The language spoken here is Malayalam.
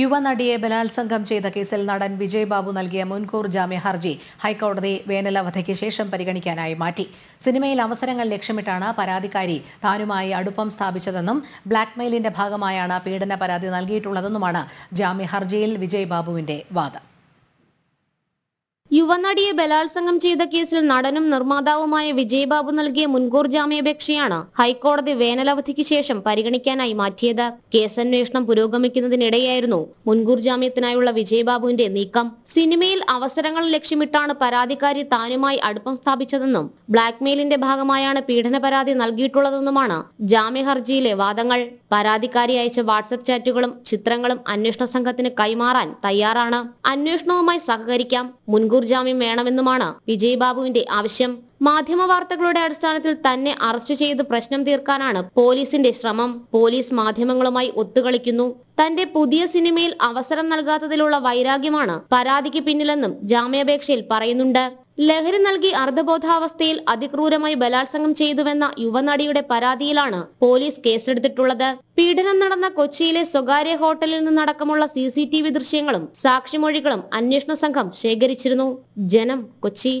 യുവനടിയെ ബലാത്സംഗം ചെയ്ത കേസിൽ നടൻ വിജയ്ബാബു നൽകിയ മുൻകൂർ ജാമ്യ ഹർജി ഹൈക്കോടതി വേനലവധയ്ക്ക് ശേഷം പരിഗണിക്കാനായി മാറ്റി സിനിമയിൽ അവസരങ്ങൾ ലക്ഷ്യമിട്ടാണ് പരാതിക്കാരി താനുമായി അടുപ്പം സ്ഥാപിച്ചതെന്നും ബ്ലാക്ക്മെയിലിന്റെ ഭാഗമായാണ് പീഡന പരാതി നൽകിയിട്ടുള്ളതെന്നുമാണ് ജാമ്യ ഹർജിയിൽ വിജയ്ബാബുവിന്റെ വാദം യുവനടിയെ ബലാത്സംഗം ചെയ്ത കേസിൽ നടനും നിർമ്മാതാവുമായ വിജയ്ബാബു നൽകിയ മുൻകൂർ ജാമ്യാപേക്ഷയാണ് ഹൈക്കോടതി വേനലവധിക്ക് ശേഷം പരിഗണിക്കാനായി മാറ്റിയത് കേസന്വേഷണം പുരോഗമിക്കുന്നതിനിടെയായിരുന്നു മുൻകൂർ ജാമ്യത്തിനായുള്ള വിജയ്ബാബുവിന്റെ നീക്കം സിനിമയിൽ അവസരങ്ങൾ ലക്ഷ്യമിട്ടാണ് പരാതിക്കാരി താനുമായി അടുപ്പം സ്ഥാപിച്ചതെന്നും ബ്ലാക്ക്മെയിലിന്റെ ഭാഗമായാണ് പീഡന പരാതി നൽകിയിട്ടുള്ളതെന്നുമാണ് ജാമ്യ ഹർജിയിലെ വാദങ്ങൾ പരാതിക്കാരി അയച്ച വാട്സപ്പ് ചാറ്റുകളും ചിത്രങ്ങളും അന്വേഷണ സംഘത്തിന് കൈമാറാൻ തയ്യാറാണ് അന്വേഷണവുമായി സഹകരിക്കാം മുൻകൂർ ജാമ്യം വേണമെന്നുമാണ് വിജയ്ബാബുവിന്റെ ആവശ്യം മാധ്യമ വാർത്തകളുടെ അടിസ്ഥാനത്തിൽ തന്നെ അറസ്റ്റ് ചെയ്ത് പ്രശ്നം തീർക്കാനാണ് പോലീസിന്റെ ശ്രമം പോലീസ് മാധ്യമങ്ങളുമായി ഒത്തുകളിക്കുന്നു തന്റെ പുതിയ സിനിമയിൽ അവസരം നൽകാത്തതിലുള്ള വൈരാഗ്യമാണ് പരാതിക്ക് പിന്നിലെന്നും ജാമ്യാപേക്ഷയിൽ പറയുന്നുണ്ട് ലഹരി നൽകി അർദ്ധബോധാവസ്ഥയിൽ അതിക്രൂരമായി ബലാത്സംഗം ചെയ്തുവെന്ന യുവനടിയുടെ പരാതിയിലാണ് പോലീസ് കേസെടുത്തിട്ടുള്ളത് പീഡനം നടന്ന കൊച്ചിയിലെ സ്വകാര്യ ഹോട്ടലിൽ നിന്നടക്കമുള്ള സി സി ടി വി ദൃശ്യങ്ങളും സാക്ഷിമൊഴികളും അന്വേഷണ സംഘം ശേഖരിച്ചിരുന്നു ജനം കൊച്ചി